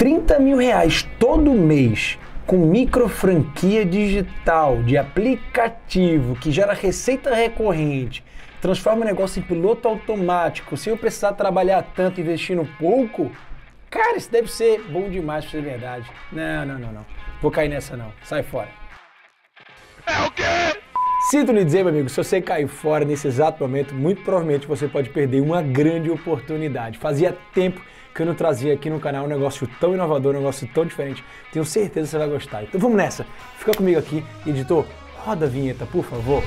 30 mil reais todo mês com micro franquia digital, de aplicativo, que gera receita recorrente, transforma o negócio em piloto automático, sem eu precisar trabalhar tanto, investindo pouco, cara, isso deve ser bom demais pra ser verdade. Não, não, não, não. Vou cair nessa não. Sai fora. É o quê? Sinto lhe dizer, meu amigo, se você cair fora nesse exato momento, muito provavelmente você pode perder uma grande oportunidade. Fazia tempo tentando trazer aqui no canal um negócio tão inovador, um negócio tão diferente. Tenho certeza que você vai gostar. Então vamos nessa. Fica comigo aqui, editor. Roda a vinheta, por favor.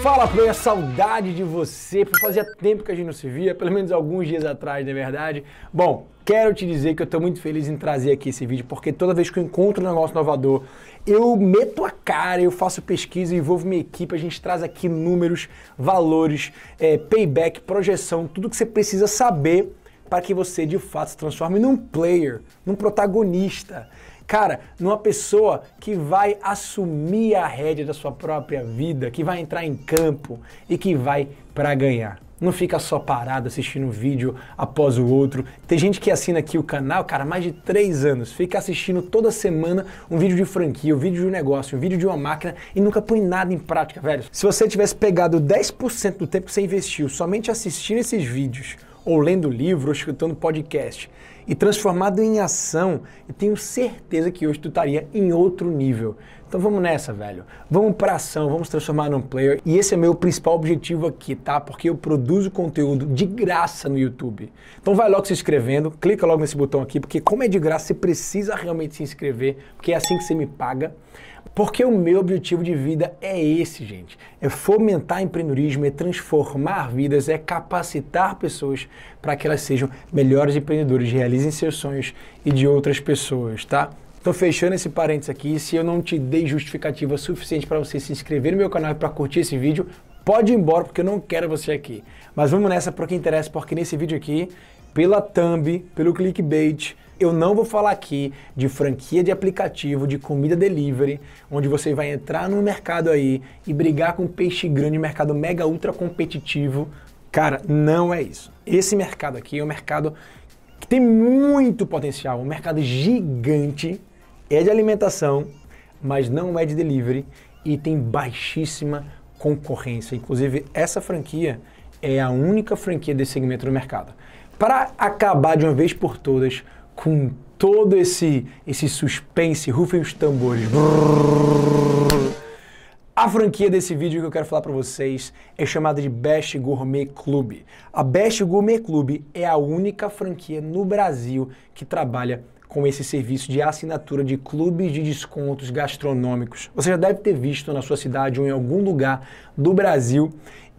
Fala Play, saudade de você, por fazia tempo que a gente não se via, pelo menos alguns dias atrás, na é verdade. Bom, quero te dizer que eu estou muito feliz em trazer aqui esse vídeo, porque toda vez que eu encontro um negócio inovador, eu meto a cara, eu faço pesquisa, envolvo minha equipe, a gente traz aqui números, valores, é, payback, projeção, tudo que você precisa saber para que você de fato se transforme num player, num protagonista. Cara, numa pessoa que vai assumir a rédea da sua própria vida, que vai entrar em campo e que vai para ganhar. Não fica só parado assistindo um vídeo após o outro. Tem gente que assina aqui o canal, cara, mais de três anos. Fica assistindo toda semana um vídeo de franquia, um vídeo de um negócio, um vídeo de uma máquina e nunca põe nada em prática, velho. Se você tivesse pegado 10% do tempo que você investiu somente assistindo esses vídeos, ou lendo livro, ou escutando podcast, e transformado em ação, eu tenho certeza que hoje tu estaria em outro nível. Então vamos nessa, velho. Vamos para ação, vamos transformar num player. E esse é meu principal objetivo aqui, tá? Porque eu produzo conteúdo de graça no YouTube. Então vai logo se inscrevendo, clica logo nesse botão aqui, porque como é de graça, você precisa realmente se inscrever, porque é assim que você me paga. Porque o meu objetivo de vida é esse, gente. É fomentar empreendedorismo, é transformar vidas, é capacitar pessoas para que elas sejam melhores empreendedoras, realizem seus sonhos e de outras pessoas, tá? Estou fechando esse parênteses aqui, se eu não te dei justificativa suficiente para você se inscrever no meu canal e para curtir esse vídeo, pode ir embora porque eu não quero você aqui. Mas vamos nessa para o que interessa, porque nesse vídeo aqui, pela thumb, pelo clickbait, eu não vou falar aqui de franquia de aplicativo, de comida delivery, onde você vai entrar no mercado aí e brigar com peixe grande, mercado mega ultra competitivo. Cara, não é isso. Esse mercado aqui é um mercado que tem muito potencial, um mercado gigante é de alimentação, mas não é de delivery e tem baixíssima concorrência. Inclusive, essa franquia é a única franquia desse segmento no mercado. Para acabar de uma vez por todas com todo esse esse suspense, rufem os tambores. A franquia desse vídeo que eu quero falar para vocês é chamada de Best Gourmet Club. A Best Gourmet Club é a única franquia no Brasil que trabalha com esse serviço de assinatura de clubes de descontos gastronômicos. Você já deve ter visto na sua cidade ou em algum lugar do Brasil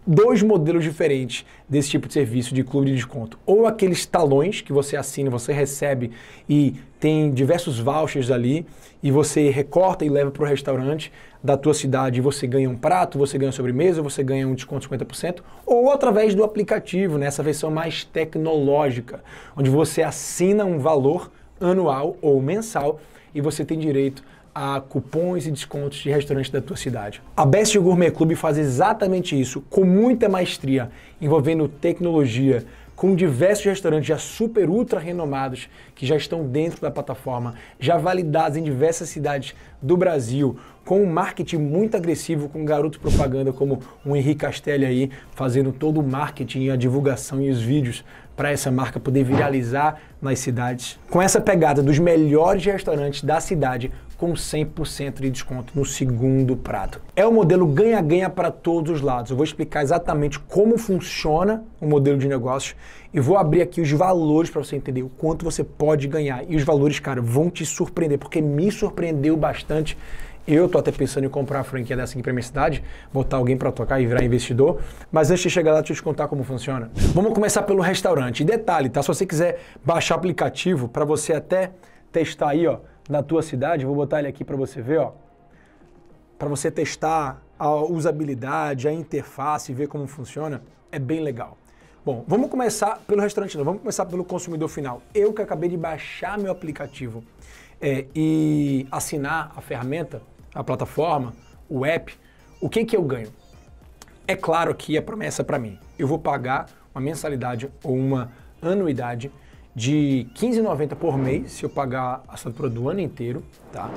dois modelos diferentes desse tipo de serviço de clube de desconto. Ou aqueles talões que você assina, você recebe e tem diversos vouchers ali e você recorta e leva para o restaurante da tua cidade e você ganha um prato, você ganha sobremesa, você ganha um desconto de 50%, ou através do aplicativo, nessa né? versão mais tecnológica, onde você assina um valor anual ou mensal e você tem direito a cupons e descontos de restaurantes da tua cidade. A Best Gourmet Club faz exatamente isso com muita maestria, envolvendo tecnologia, com diversos restaurantes já super ultra renomados que já estão dentro da plataforma, já validados em diversas cidades do Brasil, com um marketing muito agressivo, com um garoto propaganda como o Henrique Castelli aí, fazendo todo o marketing, a divulgação e os vídeos para essa marca poder viralizar nas cidades, com essa pegada dos melhores restaurantes da cidade com 100% de desconto no segundo prato. É um modelo ganha-ganha para todos os lados. Eu vou explicar exatamente como funciona o modelo de negócios e vou abrir aqui os valores para você entender o quanto você pode ganhar. E os valores, cara, vão te surpreender, porque me surpreendeu bastante eu tô até pensando em comprar a franquia dessa aqui para minha cidade, botar alguém para tocar e virar investidor. Mas antes de chegar lá, deixa eu te contar como funciona. Vamos começar pelo restaurante. E detalhe, tá? Se você quiser baixar o aplicativo para você até testar aí, ó, na tua cidade, vou botar ele aqui para você ver, ó. Para você testar a usabilidade, a interface, ver como funciona, é bem legal. Bom, vamos começar pelo restaurante, não, vamos começar pelo consumidor final. Eu que acabei de baixar meu aplicativo é, e assinar a ferramenta, a plataforma, o app, o que, que eu ganho? É claro que a é promessa é para mim. Eu vou pagar uma mensalidade ou uma anuidade de 15,90 por mês, se eu pagar a assinatura do ano inteiro, tá?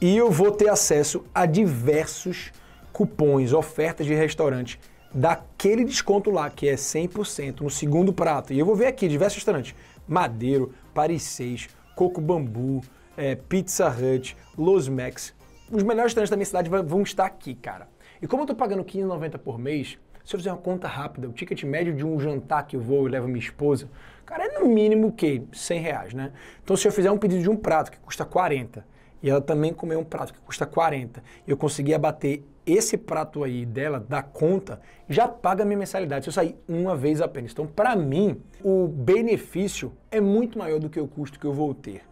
E eu vou ter acesso a diversos cupons, ofertas de restaurante daquele desconto lá, que é 100% no segundo prato. E eu vou ver aqui diversos restaurantes: Madeiro, Paris 6, Coco Bambu, é, Pizza Hut, Los Max os melhores restaurantes da minha cidade vão estar aqui, cara. E como eu tô pagando 15,90 por mês, se eu fizer uma conta rápida, o ticket médio de um jantar que eu vou e levo minha esposa, cara, é no mínimo o quê? 100 reais, né? Então se eu fizer um pedido de um prato que custa 40, e ela também comeu um prato que custa 40, e eu conseguir abater esse prato aí dela da conta, já paga minha mensalidade se eu sair uma vez apenas. Então, para mim, o benefício é muito maior do que o custo que eu vou ter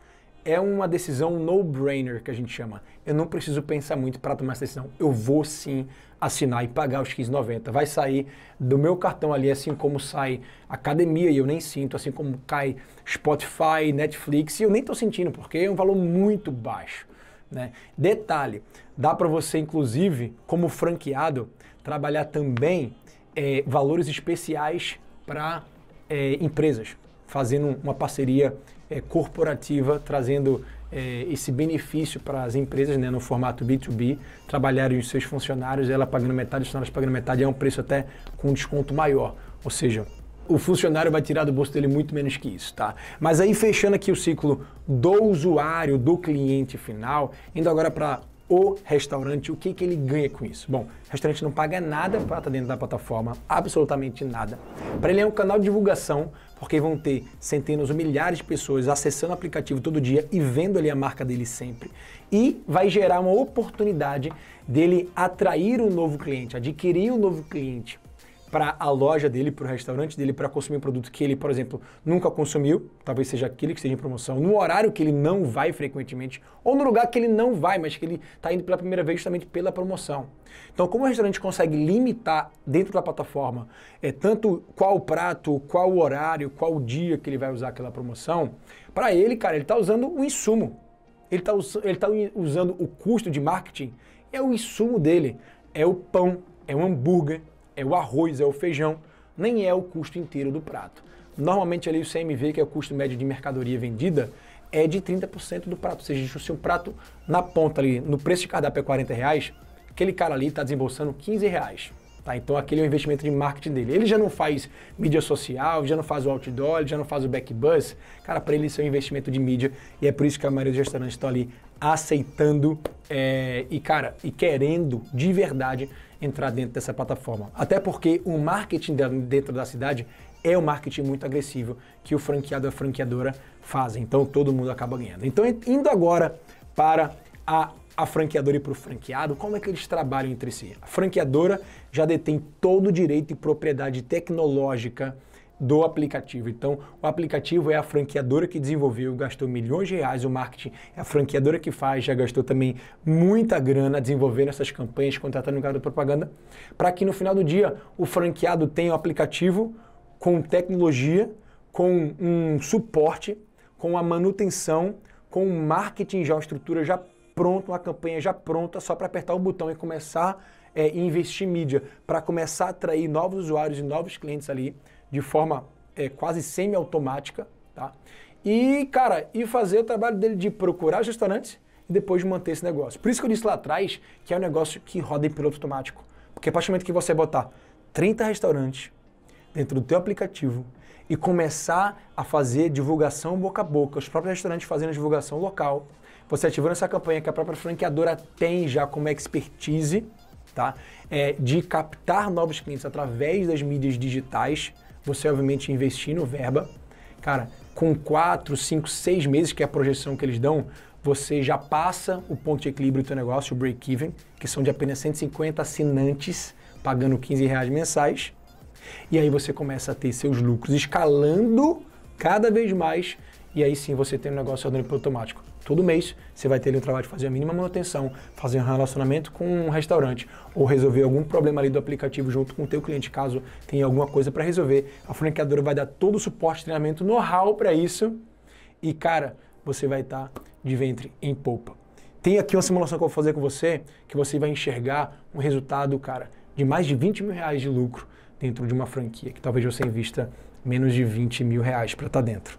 é uma decisão no-brainer que a gente chama. Eu não preciso pensar muito para tomar essa decisão. Eu vou sim assinar e pagar os 15,90. Vai sair do meu cartão ali, assim como sai academia e eu nem sinto, assim como cai Spotify, Netflix e eu nem estou sentindo porque é um valor muito baixo. Né? Detalhe, dá para você inclusive, como franqueado, trabalhar também é, valores especiais para é, empresas, fazendo uma parceria é, corporativa, trazendo é, esse benefício para as empresas né, no formato B2B, trabalharem os seus funcionários, ela pagando metade, os funcionários pagando metade, é um preço até com desconto maior. Ou seja, o funcionário vai tirar do bolso dele muito menos que isso, tá? Mas aí fechando aqui o ciclo do usuário, do cliente final, indo agora para o restaurante, o que, que ele ganha com isso? Bom, o restaurante não paga nada para estar dentro da plataforma, absolutamente nada. Para ele é um canal de divulgação, porque vão ter centenas ou milhares de pessoas acessando o aplicativo todo dia e vendo ali a marca dele sempre. E vai gerar uma oportunidade dele atrair um novo cliente, adquirir um novo cliente para a loja dele, para o restaurante dele, para consumir um produto que ele, por exemplo, nunca consumiu, talvez seja aquele que esteja em promoção, no horário que ele não vai frequentemente, ou no lugar que ele não vai, mas que ele está indo pela primeira vez justamente pela promoção. Então, como o restaurante consegue limitar dentro da plataforma é, tanto qual prato, qual horário, qual dia que ele vai usar aquela promoção, para ele, cara, ele está usando o insumo. Ele está tá, tá usando o custo de marketing, é o insumo dele, é o pão, é o hambúrguer, é o arroz, é o feijão, nem é o custo inteiro do prato. Normalmente ali o CMV, que é o custo médio de mercadoria vendida, é de 30% do prato. Ou seja, se o prato na ponta ali, no preço de cardápio é 40 reais, aquele cara ali está desembolsando 15 reais. Tá? Então aquele é o investimento de marketing dele. Ele já não faz mídia social, já não faz o outdoor, ele já não faz o backbus. Cara, para ele isso é um investimento de mídia e é por isso que a maioria dos restaurantes estão ali aceitando é, e, cara, e querendo de verdade entrar dentro dessa plataforma. Até porque o marketing dentro da cidade é um marketing muito agressivo que o franqueado e a franqueadora fazem. Então todo mundo acaba ganhando. Então indo agora para a a franqueadora e para o franqueado, como é que eles trabalham entre si? A franqueadora já detém todo o direito e propriedade tecnológica do aplicativo. Então, o aplicativo é a franqueadora que desenvolveu, gastou milhões de reais, o marketing é a franqueadora que faz, já gastou também muita grana desenvolvendo essas campanhas, contratando um cara de propaganda, para que no final do dia o franqueado tenha o aplicativo com tecnologia, com um suporte, com a manutenção, com o marketing já, uma estrutura já pronto, uma campanha já pronta, só para apertar o botão e começar a é, investir mídia, para começar a atrair novos usuários e novos clientes ali de forma é, quase semi-automática, tá? E, cara, e fazer o trabalho dele de procurar os restaurantes e depois de manter esse negócio. Por isso que eu disse lá atrás que é um negócio que roda em piloto automático. Porque a partir do momento que você botar 30 restaurantes dentro do teu aplicativo e começar a fazer divulgação boca a boca, os próprios restaurantes fazendo divulgação local, você ativando essa campanha que a própria franqueadora tem já como expertise, tá? É, de captar novos clientes através das mídias digitais, você obviamente investindo verba. Cara, com 4, 5, 6 meses, que é a projeção que eles dão, você já passa o ponto de equilíbrio do teu negócio, o break-even, que são de apenas 150 assinantes pagando 15 reais mensais. E aí você começa a ter seus lucros escalando cada vez mais e aí sim você tem um negócio rodando automático. Todo mês você vai ter ali o trabalho de fazer a mínima manutenção, fazer um relacionamento com um restaurante ou resolver algum problema ali do aplicativo junto com o teu cliente, caso tenha alguma coisa para resolver. A franqueadora vai dar todo o suporte, treinamento, know-how para isso. E cara, você vai estar tá de ventre em polpa. Tem aqui uma simulação que eu vou fazer com você, que você vai enxergar um resultado, cara, de mais de 20 mil reais de lucro dentro de uma franquia, que talvez você invista menos de 20 mil reais para estar tá dentro.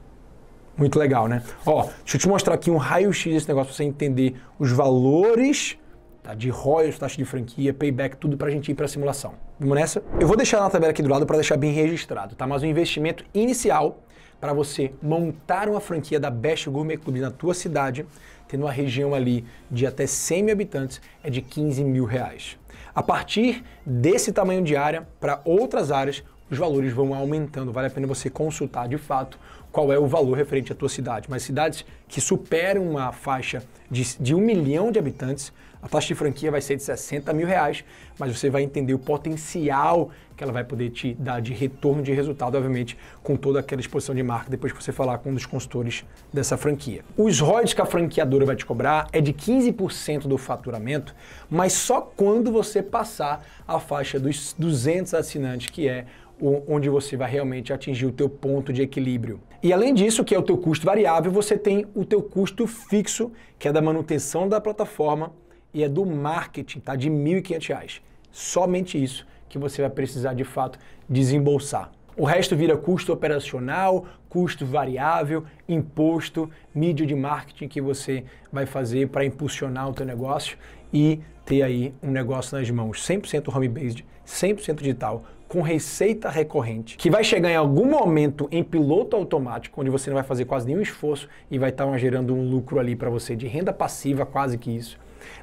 Muito legal, né? Ó, deixa eu te mostrar aqui um raio-x desse negócio para você entender os valores tá, de royalties, taxa de franquia, payback, tudo para a gente ir para a simulação. Vamos nessa? Eu vou deixar na tabela aqui do lado para deixar bem registrado, tá? Mas o investimento inicial para você montar uma franquia da Best Gourmet Club na tua cidade, tendo uma região ali de até 100 mil habitantes, é de 15 mil reais. A partir desse tamanho de área, para outras áreas, os valores vão aumentando. Vale a pena você consultar de fato qual é o valor referente à tua cidade, mas cidades que superam uma faixa de, de um milhão de habitantes, a taxa de franquia vai ser de 60 mil reais, mas você vai entender o potencial que ela vai poder te dar de retorno de resultado, obviamente, com toda aquela exposição de marca depois que você falar com um dos consultores dessa franquia. Os royalties que a franqueadora vai te cobrar é de 15% do faturamento, mas só quando você passar a faixa dos 200 assinantes, que é onde você vai realmente atingir o teu ponto de equilíbrio. E além disso, que é o teu custo variável, você tem o teu custo fixo, que é da manutenção da plataforma e é do marketing, tá? De R$ 1.500. Somente isso que você vai precisar de fato desembolsar. O resto vira custo operacional, custo variável, imposto, mídia de marketing que você vai fazer para impulsionar o teu negócio e ter aí um negócio nas mãos 100% home-based, 100% digital, com receita recorrente, que vai chegar em algum momento em piloto automático, onde você não vai fazer quase nenhum esforço e vai estar tá gerando um lucro ali para você de renda passiva, quase que isso.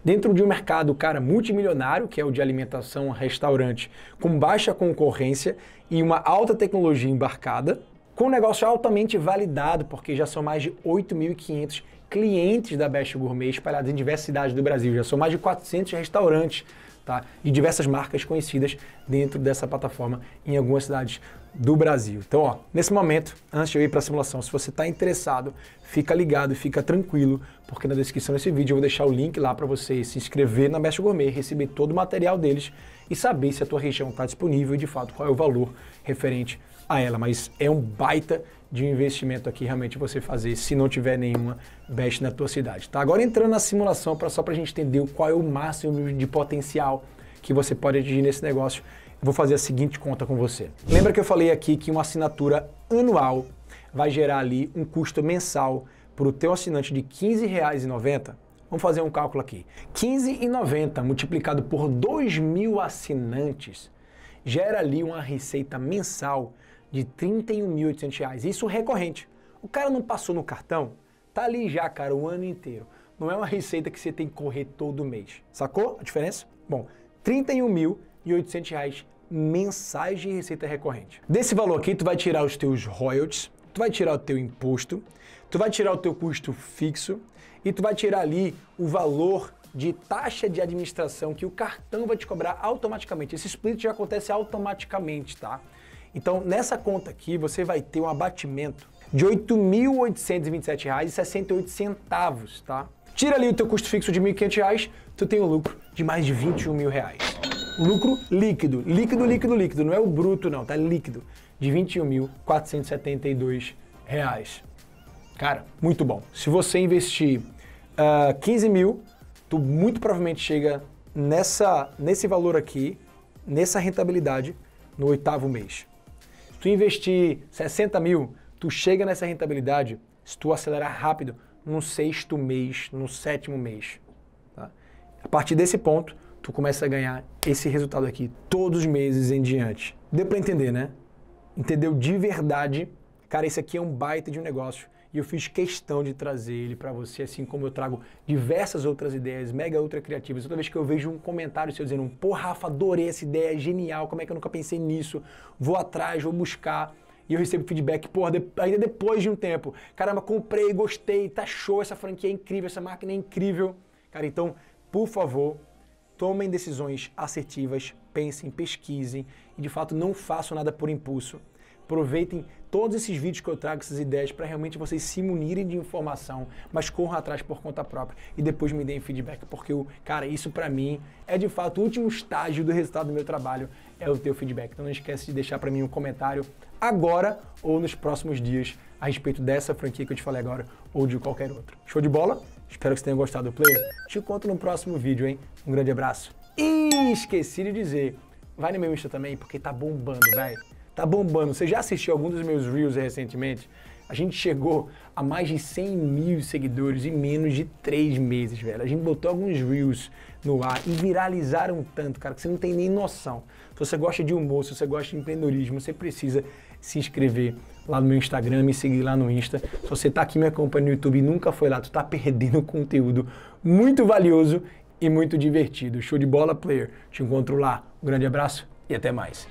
Dentro de um mercado, cara, multimilionário, que é o de alimentação, restaurante, com baixa concorrência e uma alta tecnologia embarcada, com um negócio altamente validado, porque já são mais de 8.500 clientes da Best Gourmet espalhados em diversidade do Brasil, já são mais de 400 restaurantes tá? E diversas marcas conhecidas dentro dessa plataforma em algumas cidades do Brasil. Então, ó, nesse momento, antes de eu ir para a simulação, se você está interessado, fica ligado e fica tranquilo, porque na descrição desse vídeo eu vou deixar o link lá para você se inscrever na Mestre Gourmet, receber todo o material deles e saber se a tua região está disponível e de fato qual é o valor referente a ela. Mas é um baita de um investimento aqui realmente você fazer se não tiver nenhuma best na tua cidade. Tá? Agora entrando na simulação, para só para a gente entender qual é o máximo de potencial que você pode atingir nesse negócio, vou fazer a seguinte conta com você. Lembra que eu falei aqui que uma assinatura anual vai gerar ali um custo mensal para o teu assinante de R$15,90? Vamos fazer um cálculo aqui. R$15,90 multiplicado por 2 mil assinantes gera ali uma receita mensal de 31.800 reais. Isso recorrente. O cara não passou no cartão, tá ali já, cara, o ano inteiro. Não é uma receita que você tem que correr todo mês. Sacou a diferença? Bom, 31.800 reais mensais de receita recorrente. Desse valor aqui, tu vai tirar os teus royalties, tu vai tirar o teu imposto, tu vai tirar o teu custo fixo e tu vai tirar ali o valor de taxa de administração que o cartão vai te cobrar automaticamente. Esse split já acontece automaticamente, tá? Então, nessa conta aqui, você vai ter um abatimento de R$ 8.827,68, tá? Tira ali o teu custo fixo de R$ 1.500, tu tem um lucro de mais de R$ 21.000. mil. Reais. Lucro líquido, líquido, líquido, líquido, não é o bruto não, tá líquido, de R$ 21.472. Reais. Cara, muito bom. Se você investir uh, ah, 15 mil, tu muito provavelmente chega nessa, nesse valor aqui, nessa rentabilidade, no oitavo mês tu investir 60 mil, tu chega nessa rentabilidade se tu acelerar rápido no sexto mês, no sétimo mês. Tá? A partir desse ponto, tu começa a ganhar esse resultado aqui todos os meses em diante. Deu para entender, né? Entendeu de verdade? Cara, isso aqui é um baita de um negócio e eu fiz questão de trazer ele para você, assim como eu trago diversas outras ideias mega ultra criativas. Toda vez que eu vejo um comentário seu dizendo, porra, Rafa, adorei essa ideia, é genial, como é que eu nunca pensei nisso? Vou atrás, vou buscar. E eu recebo feedback, porra, de, ainda depois de um tempo. Caramba, comprei, gostei, tá show, essa franquia é incrível, essa máquina é incrível. Cara, então, por favor, tomem decisões assertivas, pensem, pesquisem e de fato não façam nada por impulso. Aproveitem todos esses vídeos que eu trago, essas ideias, para realmente vocês se munirem de informação, mas corram atrás por conta própria e depois me deem feedback, porque, eu, cara, isso para mim é de fato o último estágio do resultado do meu trabalho, é o teu feedback. Então não esquece de deixar para mim um comentário agora ou nos próximos dias a respeito dessa franquia que eu te falei agora ou de qualquer outra. Show de bola? Espero que você tenha gostado do player. Te conto no próximo vídeo, hein? Um grande abraço. E esqueci de dizer, vai no meu Insta também, porque tá bombando, velho. Tá bombando. Você já assistiu algum dos meus Reels recentemente? A gente chegou a mais de 100 mil seguidores em menos de três meses, velho. A gente botou alguns Reels no ar e viralizaram tanto, cara, que você não tem nem noção. Então, se você gosta de humor, se você gosta de empreendedorismo, você precisa se inscrever lá no meu Instagram, me seguir lá no Insta. Se você tá aqui me acompanhando no YouTube e nunca foi lá, tu tá perdendo conteúdo muito valioso e muito divertido. Show de bola, player. Te encontro lá. Um grande abraço e até mais.